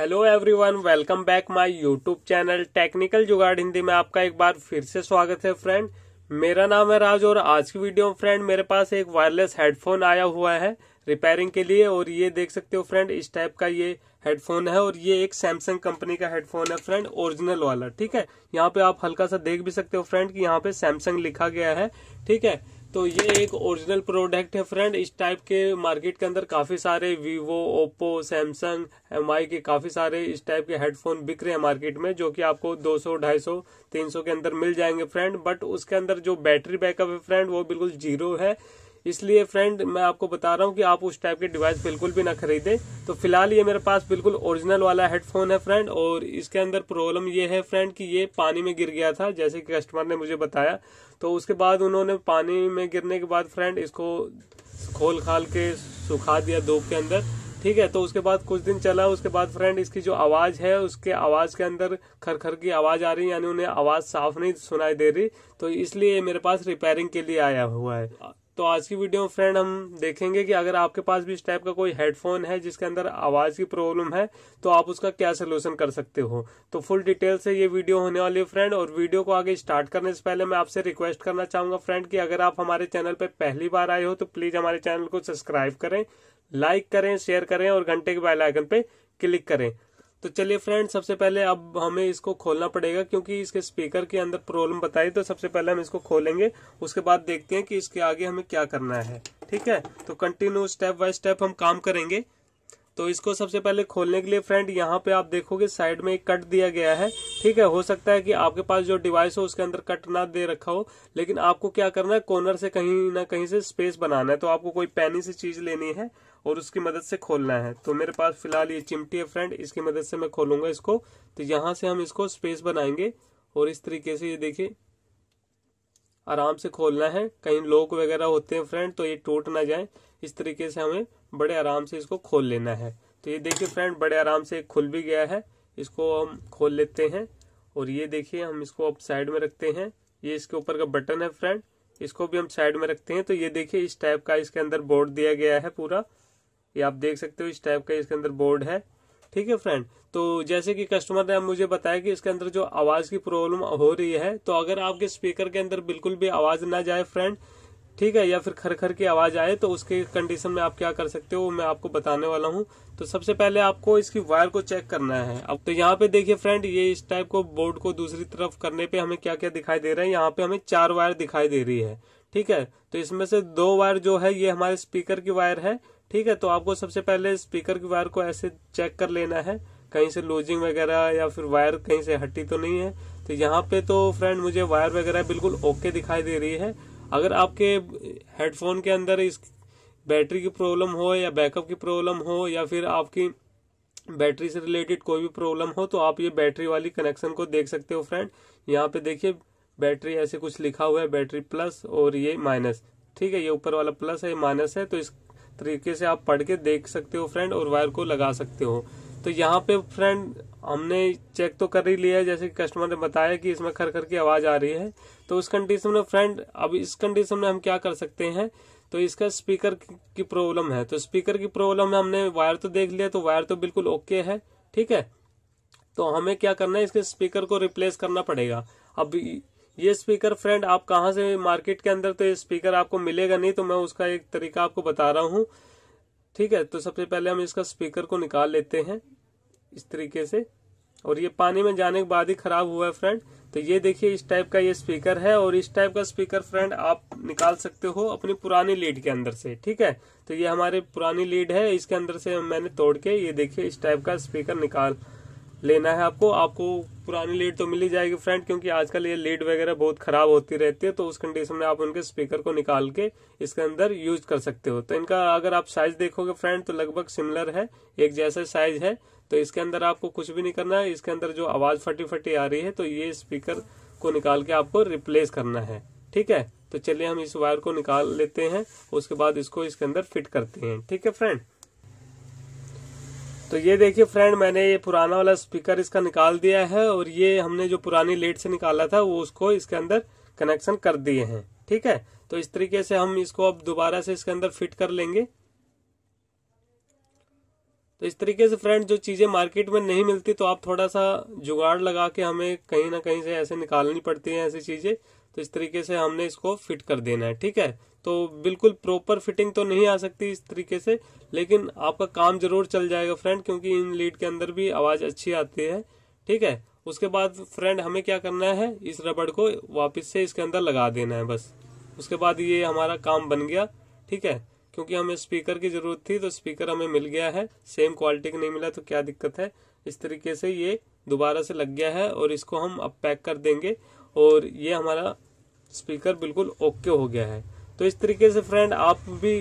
hello everyone welcome back my YouTube channel technical Jugaad Hindi में आपका एक बार फिर से स्वागत है फ्रेंड मेरा नाम है राज और आज की वीडियो में फ्रेंड मेरे पास एक वायरलेस हेडफोन आया हुआ है रिपेयरिंग के लिए और ये देख सकते हो फ्रेंड इस टाइप का ये हेडफोन है और ये एक सैमसंग कंपनी का हेडफोन है फ्रेंड ओरिजिनल वाला ठीक है यहाँ पे आप हल्का सा देख भी सकते हो फ्रेंड कि यहाँ पे सैमसंग लिखा गया है ठीक है तो ये एक ओरिजिनल प्रोडक्ट है फ्रेंड इस टाइप के मार्केट के अंदर काफ़ी सारे वीवो ओप्पो सैमसंग एम के काफ़ी सारे इस टाइप के हेडफोन बिक रहे हैं मार्केट में जो कि आपको 200 250 300 के अंदर मिल जाएंगे फ्रेंड बट उसके अंदर जो बैटरी बैकअप है फ्रेंड वो बिल्कुल जीरो है इसलिए फ्रेंड मैं आपको बता रहा हूँ कि आप उस टाइप के डिवाइस बिल्कुल भी ना खरीदें तो फिलहाल ये मेरे पास बिल्कुल ओरिजिनल वाला हेडफोन है फ्रेंड और इसके अंदर प्रॉब्लम ये है फ्रेंड कि ये पानी में गिर गया था जैसे कि कस्टमर ने मुझे बताया तो उसके बाद उन्होंने पानी में गिरने के बाद फ्रेंड इसको खोल खाल के सुखा दिया धूप के अंदर ठीक है तो उसके बाद कुछ दिन चला उसके बाद फ्रेंड इसकी जो आवाज़ है उसके आवाज़ के अंदर खरखर की आवाज़ आ रही है यानी उन्हें आवाज़ साफ नहीं सुनाई दे रही तो इसलिए मेरे पास रिपेयरिंग के लिए आया हुआ है तो आज की वीडियो में फ्रेंड हम देखेंगे कि अगर आपके पास भी इस टाइप का कोई हेडफोन है जिसके अंदर आवाज़ की प्रॉब्लम है तो आप उसका क्या सोल्यूशन कर सकते हो तो फुल डिटेल से ये वीडियो होने वाली है फ्रेंड और वीडियो को आगे स्टार्ट करने से पहले मैं आपसे रिक्वेस्ट करना चाहूंगा फ्रेंड कि अगर आप हमारे चैनल पर पहली बार आए हो तो प्लीज़ हमारे चैनल को सब्सक्राइब करें लाइक करें शेयर करें और घंटे के बैलाइकन पे क्लिक करें तो चलिए फ्रेंड सबसे पहले अब हमें इसको खोलना पड़ेगा क्योंकि इसके स्पीकर के अंदर प्रॉब्लम बताई तो सबसे पहले हम इसको खोलेंगे उसके बाद देखते हैं कि इसके आगे हमें क्या करना है ठीक है तो कंटिन्यू स्टेप बाय स्टेप हम काम करेंगे तो इसको सबसे पहले खोलने के लिए फ्रेंड यहाँ पे आप देखोगे साइड में एक कट दिया गया है ठीक है हो सकता है कि आपके पास जो डिवाइस हो उसके अंदर कट ना दे रखा हो लेकिन आपको क्या करना है कॉर्नर से कहीं ना कहीं से स्पेस बनाना है तो आपको कोई पैनी से चीज लेनी है और उसकी मदद से खोलना है तो मेरे पास फिलहाल ये चिमटी है फ्रेंड इसकी मदद से मैं खोलूंगा इसको तो यहाँ से हम इसको स्पेस बनाएंगे और इस तरीके से ये देखिए आराम से खोलना है कहीं लोक वगैरह होते हैं फ्रेंड तो ये टूट ना जाए इस तरीके से हमें बड़े आराम से इसको खोल लेना है तो ये देखिए फ्रेंड बड़े आराम से खुल भी गया है इसको हम खोल लेते हैं और ये देखिए हम इसको अब साइड में रखते हैं ये इसके ऊपर का बटन है फ्रेंड इसको भी हम साइड में रखते हैं तो ये देखिए इस टाइप का इसके अंदर बोर्ड दिया गया है पूरा ये आप देख सकते हो इस टाइप का इसके अंदर बोर्ड है ठीक है फ्रेंड तो जैसे कि कस्टमर ने मुझे बताया कि इसके अंदर जो आवाज़ की प्रॉब्लम हो रही है तो अगर आपके स्पीकर के अंदर बिल्कुल भी आवाज़ ना जाए फ्रेंड ठीक है या फिर खर खर की आवाज़ आए तो उसके कंडीशन में आप क्या कर सकते हो मैं आपको बताने वाला हूँ तो सबसे पहले आपको इसकी वायर को चेक करना है अब तो यहाँ पे देखिए फ्रेंड ये इस टाइप को बोर्ड को दूसरी तरफ करने पे हमें क्या क्या दिखाई दे रहा है यहाँ पे हमें चार वायर दिखाई दे रही है ठीक है तो इसमें से दो वायर जो है ये हमारे स्पीकर की वायर है ठीक है तो आपको सबसे पहले स्पीकर की वायर को ऐसे चेक कर लेना है कहीं से लूजिंग वगैरह या फिर वायर कहीं से हटी तो नहीं है तो यहाँ पे तो फ्रेंड मुझे वायर वगैरह बिल्कुल ओके दिखाई दे रही है अगर आपके हेडफोन के अंदर इस बैटरी की प्रॉब्लम हो या बैकअप की प्रॉब्लम हो या फिर आपकी बैटरी से रिलेटेड कोई भी प्रॉब्लम हो तो आप ये बैटरी वाली कनेक्शन को देख सकते हो फ्रेंड यहाँ पे देखिए बैटरी ऐसे कुछ लिखा हुआ है बैटरी प्लस और ये माइनस ठीक है ये ऊपर वाला प्लस है ये माइनस है तो इस तरीके से आप पढ़ के देख सकते हो फ्रेंड और वायर को लगा सकते हो तो यहाँ पे फ्रेंड हमने चेक तो कर ही लिया है जैसे कि कस्टमर ने बताया कि इसमें खर खर की आवाज़ आ रही है तो उस कंडीशन में फ्रेंड अब इस कंडीशन में हम क्या कर सकते हैं तो इसका स्पीकर की प्रॉब्लम है तो स्पीकर की प्रॉब्लम में हमने वायर तो देख लिया तो वायर तो बिल्कुल ओके है ठीक है तो हमें क्या करना है इसके स्पीकर को रिप्लेस करना पड़ेगा अब ये स्पीकर फ्रेंड आप कहाँ से मार्केट के अंदर तो ये स्पीकर आपको मिलेगा नहीं तो मैं उसका एक तरीका आपको बता रहा हूँ ठीक है तो सबसे पहले हम इसका स्पीकर को निकाल लेते हैं इस तरीके से और ये पानी में जाने के बाद ही खराब हुआ है फ्रेंड तो ये देखिए इस टाइप का ये स्पीकर है और इस टाइप का स्पीकर फ्रेंड आप निकाल सकते हो अपनी पुरानी लीड के अंदर से ठीक है तो ये हमारे पुरानी लीड है इसके अंदर से मैंने तोड़ के ये देखिए इस टाइप का स्पीकर निकाल लेना है आपको आपको पुरानी लीड तो मिल ही जाएगी फ्रेंड क्योंकि आजकल ये लीड वगैरह बहुत खराब होती रहती है तो उस कंडीशन में आप उनके स्पीकर को निकाल के इसके अंदर यूज कर सकते हो तो इनका अगर आप साइज देखोगे फ्रेंड तो लगभग सिमिलर है एक जैसा साइज है तो इसके अंदर आपको कुछ भी नहीं करना है इसके अंदर जो आवाज फटी फटी आ रही है तो ये स्पीकर को निकाल के आपको रिप्लेस करना है ठीक है तो चलिए हम इस वायर को निकाल लेते हैं उसके बाद इसको इसके अंदर फिट करते हैं ठीक है फ्रेंड तो ये देखिए फ्रेंड मैंने ये पुराना वाला स्पीकर इसका निकाल दिया है और ये हमने जो पुरानी लेट से निकाला था वो उसको इसके अंदर कनेक्शन कर दिए हैं ठीक है तो इस तरीके से हम इसको अब दोबारा से इसके अंदर फिट कर लेंगे तो इस तरीके से फ्रेंड जो चीज़ें मार्केट में नहीं मिलती तो आप थोड़ा सा जुगाड़ लगा के हमें कहीं ना कहीं से ऐसे निकालनी पड़ती हैं ऐसी चीज़ें तो इस तरीके से हमने इसको फिट कर देना है ठीक है तो बिल्कुल प्रॉपर फिटिंग तो नहीं आ सकती इस तरीके से लेकिन आपका काम जरूर चल जाएगा फ्रेंड क्योंकि इन लीड के अंदर भी आवाज़ अच्छी आती है ठीक है उसके बाद फ्रेंड हमें क्या करना है इस रबड़ को वापस से इसके अंदर लगा देना है बस उसके बाद ये हमारा काम बन गया ठीक है क्योंकि हमें स्पीकर की ज़रूरत थी तो स्पीकर हमें मिल गया है सेम क्वालिटी का नहीं मिला तो क्या दिक्कत है इस तरीके से ये दोबारा से लग गया है और इसको हम अब पैक कर देंगे और ये हमारा स्पीकर बिल्कुल ओके हो गया है तो इस तरीके से फ्रेंड आप भी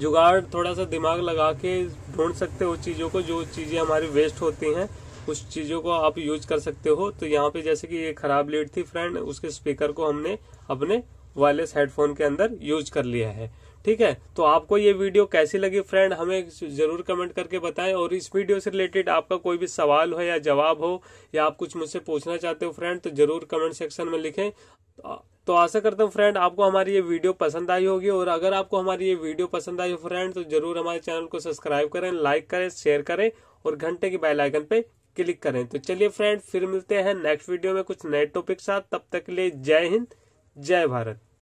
जुगाड़ थोड़ा सा दिमाग लगा के ढूंढ सकते हो चीज़ों को जो चीज़ें हमारी वेस्ट होती हैं उस चीज़ों को आप यूज कर सकते हो तो यहाँ पे जैसे कि ये खराब लीड थी फ्रेंड उसके स्पीकर को हमने अपने वायरलेस हेडफोन के अंदर यूज कर लिया है ठीक है तो आपको ये वीडियो कैसी लगी फ्रेंड हमें जरूर कमेंट करके बताएं और इस वीडियो से रिलेटेड आपका कोई भी सवाल हो या जवाब हो या आप कुछ मुझसे पूछना चाहते हो फ्रेंड तो जरूर कमेंट सेक्शन में लिखें तो आशा करता हूँ फ्रेंड आपको हमारी ये वीडियो पसंद आई होगी और अगर आपको हमारी ये वीडियो पसंद आई हो फ्रेंड तो जरूर हमारे चैनल को सब्सक्राइब करें लाइक करें शेयर करें और घंटे के बेल आइकन पे क्लिक करें तो चलिए फ्रेंड फिर मिलते हैं नेक्स्ट वीडियो में कुछ नए टॉपिक साथ तब तक के लिए जय हिंद जय भारत